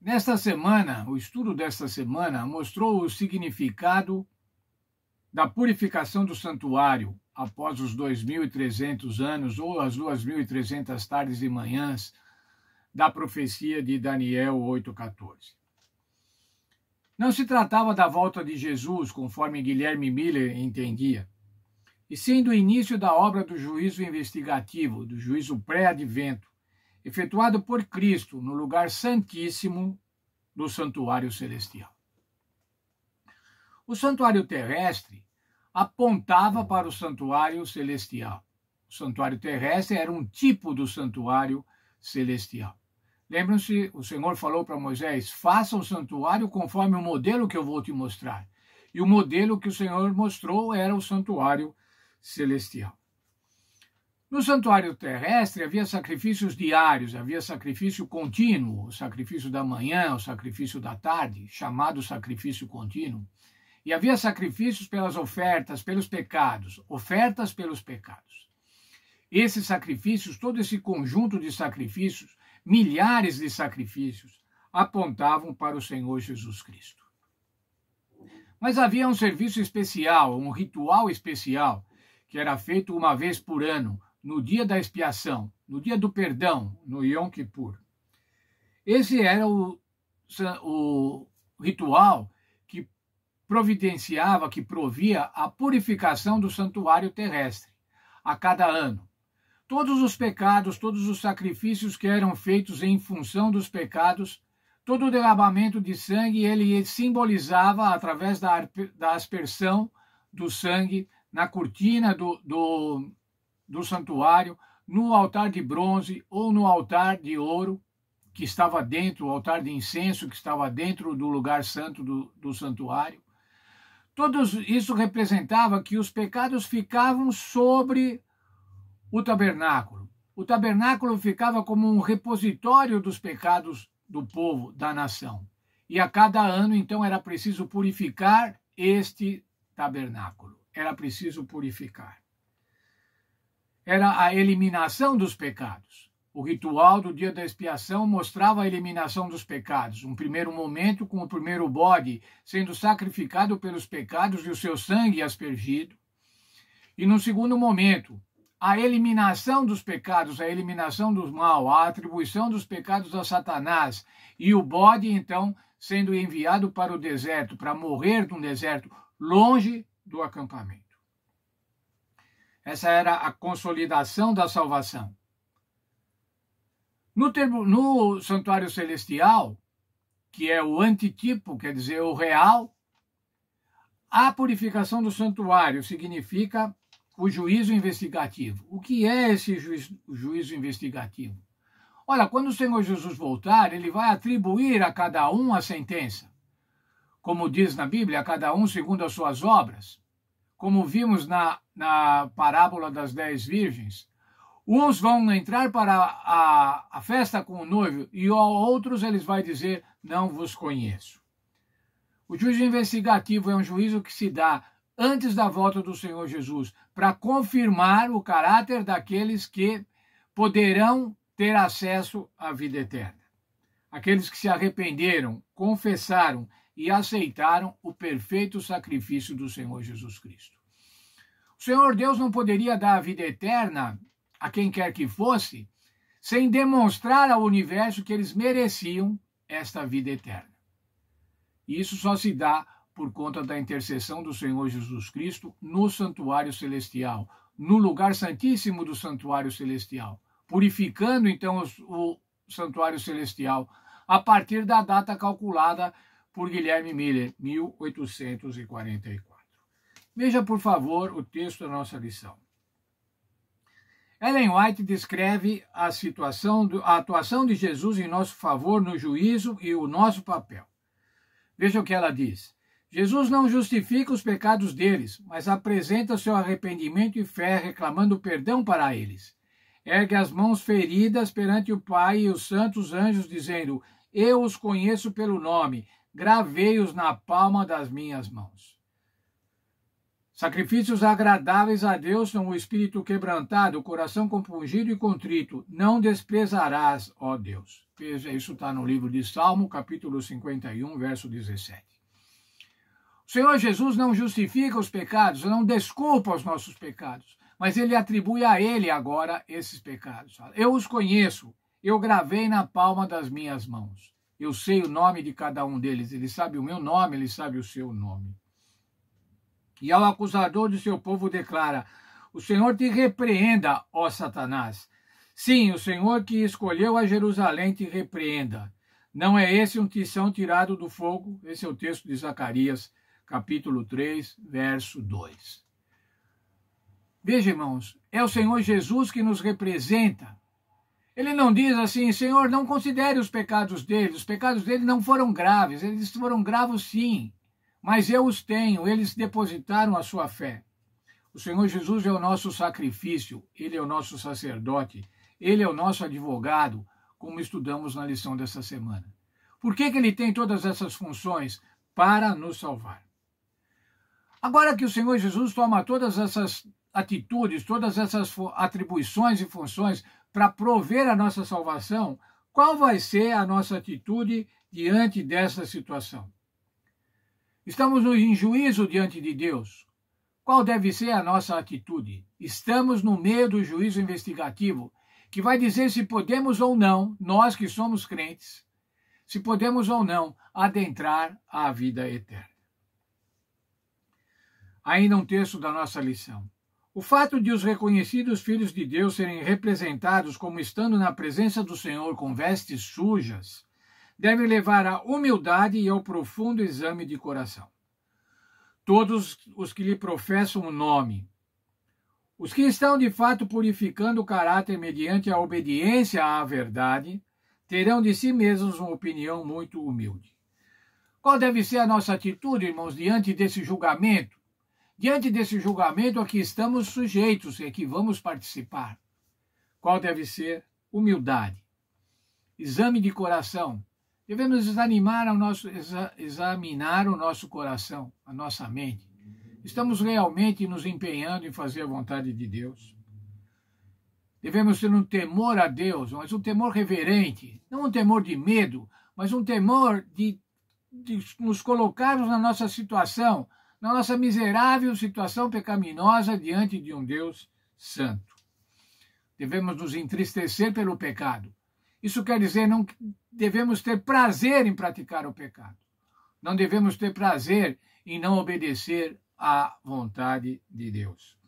Nesta semana, o estudo desta semana mostrou o significado da purificação do santuário após os 2.300 anos ou as 2.300 tardes e manhãs da profecia de Daniel 8,14. Não se tratava da volta de Jesus, conforme Guilherme Miller entendia, e sim do início da obra do juízo investigativo, do juízo pré-advento, efetuado por Cristo no lugar santíssimo do santuário celestial. O santuário terrestre apontava para o santuário celestial. O santuário terrestre era um tipo do santuário celestial. Lembram-se, o Senhor falou para Moisés: faça o santuário conforme o modelo que eu vou te mostrar. E o modelo que o Senhor mostrou era o santuário celestial. No santuário terrestre havia sacrifícios diários, havia sacrifício contínuo, o sacrifício da manhã, o sacrifício da tarde, chamado sacrifício contínuo. E havia sacrifícios pelas ofertas, pelos pecados, ofertas pelos pecados. Esses sacrifícios, todo esse conjunto de sacrifícios, milhares de sacrifícios, apontavam para o Senhor Jesus Cristo. Mas havia um serviço especial, um ritual especial, que era feito uma vez por ano, no dia da expiação, no dia do perdão, no Yom Kippur. Esse era o, o ritual que providenciava, que provia a purificação do santuário terrestre a cada ano. Todos os pecados, todos os sacrifícios que eram feitos em função dos pecados, todo o derramamento de sangue, ele simbolizava através da, da aspersão do sangue na cortina do, do do santuário, no altar de bronze ou no altar de ouro que estava dentro, o altar de incenso que estava dentro do lugar santo do, do santuário. Tudo isso representava que os pecados ficavam sobre o tabernáculo. O tabernáculo ficava como um repositório dos pecados do povo, da nação. E a cada ano, então, era preciso purificar este tabernáculo. Era preciso purificar era a eliminação dos pecados. O ritual do dia da expiação mostrava a eliminação dos pecados, um primeiro momento com o primeiro bode sendo sacrificado pelos pecados e o seu sangue aspergido. E no segundo momento, a eliminação dos pecados, a eliminação do mal, a atribuição dos pecados a Satanás e o bode então sendo enviado para o deserto, para morrer no deserto, longe do acampamento. Essa era a consolidação da salvação. No, termo, no santuário celestial, que é o antitipo, quer dizer, o real, a purificação do santuário significa o juízo investigativo. O que é esse juízo investigativo? Olha, quando o Senhor Jesus voltar, ele vai atribuir a cada um a sentença. Como diz na Bíblia, a cada um segundo as suas obras como vimos na, na parábola das dez virgens, uns vão entrar para a, a festa com o noivo e a outros eles vai dizer, não vos conheço. O juízo investigativo é um juízo que se dá antes da volta do Senhor Jesus, para confirmar o caráter daqueles que poderão ter acesso à vida eterna. Aqueles que se arrependeram, confessaram e aceitaram o perfeito sacrifício do Senhor Jesus Cristo. O Senhor Deus não poderia dar a vida eterna a quem quer que fosse sem demonstrar ao universo que eles mereciam esta vida eterna. E isso só se dá por conta da intercessão do Senhor Jesus Cristo no santuário celestial, no lugar santíssimo do santuário celestial, purificando então o santuário celestial a partir da data calculada por Guilherme Miller, 1844. Veja, por favor, o texto da nossa lição. Ellen White descreve a situação, a atuação de Jesus em nosso favor no juízo e o nosso papel. Veja o que ela diz. Jesus não justifica os pecados deles, mas apresenta seu arrependimento e fé reclamando perdão para eles. Ergue as mãos feridas perante o Pai e os santos anjos, dizendo: eu os conheço pelo nome, gravei-os na palma das minhas mãos. Sacrifícios agradáveis a Deus são o espírito quebrantado, o coração compungido e contrito. Não desprezarás, ó Deus. Veja, isso está no livro de Salmo, capítulo 51, verso 17. O Senhor Jesus não justifica os pecados, não desculpa os nossos pecados, mas ele atribui a ele agora esses pecados. Eu os conheço, eu gravei na palma das minhas mãos. Eu sei o nome de cada um deles. Ele sabe o meu nome, ele sabe o seu nome. E ao acusador de seu povo declara: O Senhor te repreenda, ó Satanás. Sim, o Senhor que escolheu a Jerusalém te repreenda. Não é esse um tição tirado do fogo? Esse é o texto de Zacarias, capítulo 3, verso 2. Veja, irmãos, é o Senhor Jesus que nos representa ele não diz assim, Senhor, não considere os pecados dele. Os pecados dele não foram graves, eles foram graves sim, mas eu os tenho, eles depositaram a sua fé. O Senhor Jesus é o nosso sacrifício, ele é o nosso sacerdote, ele é o nosso advogado, como estudamos na lição dessa semana. Por que, que ele tem todas essas funções? Para nos salvar. Agora que o Senhor Jesus toma todas essas atitudes, todas essas atribuições e funções para prover a nossa salvação, qual vai ser a nossa atitude diante dessa situação? Estamos em juízo diante de Deus. Qual deve ser a nossa atitude? Estamos no meio do juízo investigativo, que vai dizer se podemos ou não, nós que somos crentes, se podemos ou não adentrar à vida eterna. Ainda um texto da nossa lição. O fato de os reconhecidos filhos de Deus serem representados como estando na presença do Senhor com vestes sujas deve levar à humildade e ao profundo exame de coração. Todos os que lhe professam o nome, os que estão de fato purificando o caráter mediante a obediência à verdade, terão de si mesmos uma opinião muito humilde. Qual deve ser a nossa atitude, irmãos, diante desse julgamento? Diante desse julgamento a que estamos sujeitos e a que vamos participar, qual deve ser? Humildade. Exame de coração. Devemos examinar o nosso, examinar o nosso coração, a nossa mente. Estamos realmente nos empenhando em fazer a vontade de Deus. Devemos ter um temor a Deus, mas um temor reverente, não um temor de medo, mas um temor de, de nos colocarmos na nossa situação na nossa miserável situação pecaminosa diante de um Deus santo. Devemos nos entristecer pelo pecado. Isso quer dizer não devemos ter prazer em praticar o pecado. Não devemos ter prazer em não obedecer à vontade de Deus.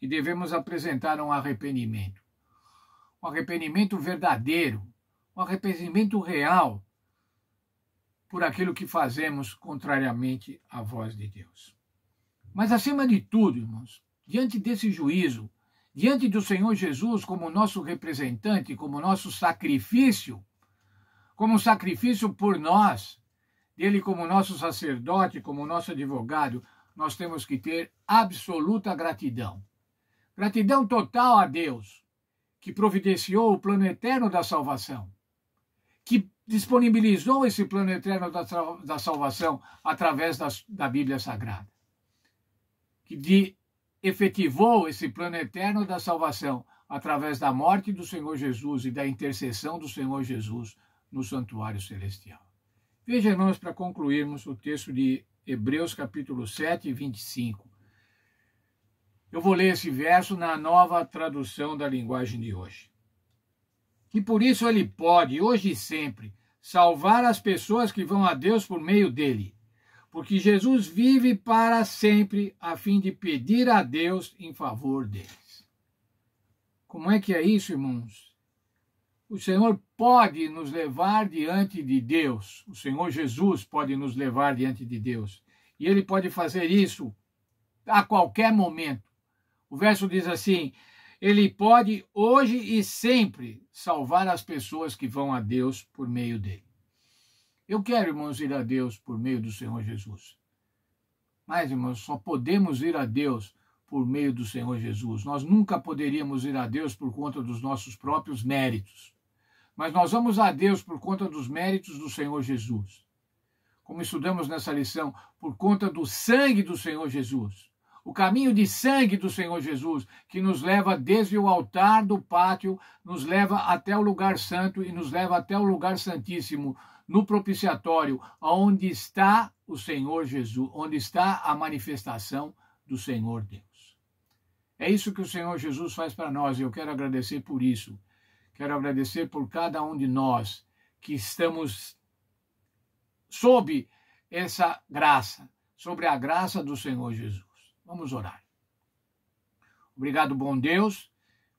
E devemos apresentar um arrependimento. Um arrependimento verdadeiro, um arrependimento real, por aquilo que fazemos contrariamente à voz de Deus. Mas, acima de tudo, irmãos, diante desse juízo, diante do Senhor Jesus como nosso representante, como nosso sacrifício, como sacrifício por nós, dele como nosso sacerdote, como nosso advogado, nós temos que ter absoluta gratidão. Gratidão total a Deus, que providenciou o plano eterno da salvação, que disponibilizou esse plano eterno da, da salvação através das, da Bíblia Sagrada, que de, efetivou esse plano eterno da salvação através da morte do Senhor Jesus e da intercessão do Senhor Jesus no santuário celestial. Veja, irmãos, para concluirmos o texto de Hebreus capítulo 7, 25. Eu vou ler esse verso na nova tradução da linguagem de hoje. E por isso ele pode, hoje e sempre, salvar as pessoas que vão a Deus por meio dele. Porque Jesus vive para sempre a fim de pedir a Deus em favor deles. Como é que é isso, irmãos? O Senhor pode nos levar diante de Deus. O Senhor Jesus pode nos levar diante de Deus. E ele pode fazer isso a qualquer momento. O verso diz assim: ele pode hoje e sempre salvar as pessoas que vão a Deus por meio dele. Eu quero, irmãos, ir a Deus por meio do Senhor Jesus. Mas, irmãos, só podemos ir a Deus por meio do Senhor Jesus. Nós nunca poderíamos ir a Deus por conta dos nossos próprios méritos. Mas nós vamos a Deus por conta dos méritos do Senhor Jesus. Como estudamos nessa lição, por conta do sangue do Senhor Jesus o caminho de sangue do Senhor Jesus, que nos leva desde o altar do pátio, nos leva até o lugar santo e nos leva até o lugar santíssimo, no propiciatório, onde está o Senhor Jesus, onde está a manifestação do Senhor Deus. É isso que o Senhor Jesus faz para nós e eu quero agradecer por isso. Quero agradecer por cada um de nós que estamos sob essa graça, sobre a graça do Senhor Jesus. Vamos orar. Obrigado, bom Deus,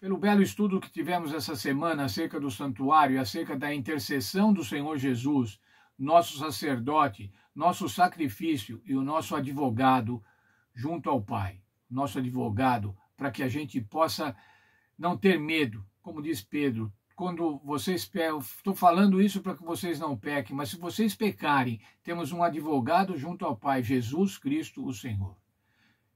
pelo belo estudo que tivemos essa semana acerca do santuário e acerca da intercessão do Senhor Jesus, nosso sacerdote, nosso sacrifício e o nosso advogado junto ao Pai, nosso advogado, para que a gente possa não ter medo, como diz Pedro. Quando vocês estou falando isso para que vocês não pequem, mas se vocês pecarem, temos um advogado junto ao Pai, Jesus Cristo, o Senhor.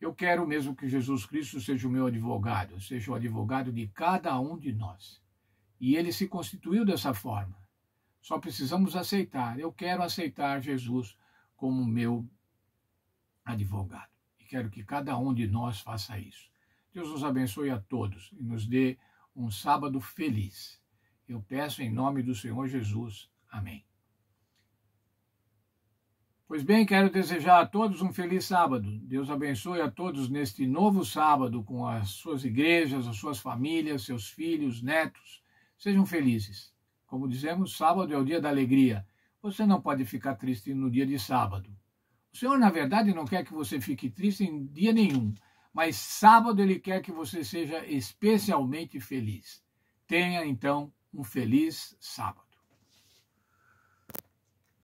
Eu quero mesmo que Jesus Cristo seja o meu advogado, seja o advogado de cada um de nós. E ele se constituiu dessa forma. Só precisamos aceitar. Eu quero aceitar Jesus como meu advogado. E quero que cada um de nós faça isso. Deus nos abençoe a todos e nos dê um sábado feliz. Eu peço em nome do Senhor Jesus. Amém. Pois bem, quero desejar a todos um feliz sábado. Deus abençoe a todos neste novo sábado com as suas igrejas, as suas famílias, seus filhos, netos. Sejam felizes. Como dizemos, sábado é o dia da alegria. Você não pode ficar triste no dia de sábado. O Senhor, na verdade, não quer que você fique triste em dia nenhum, mas sábado ele quer que você seja especialmente feliz. Tenha, então, um feliz sábado.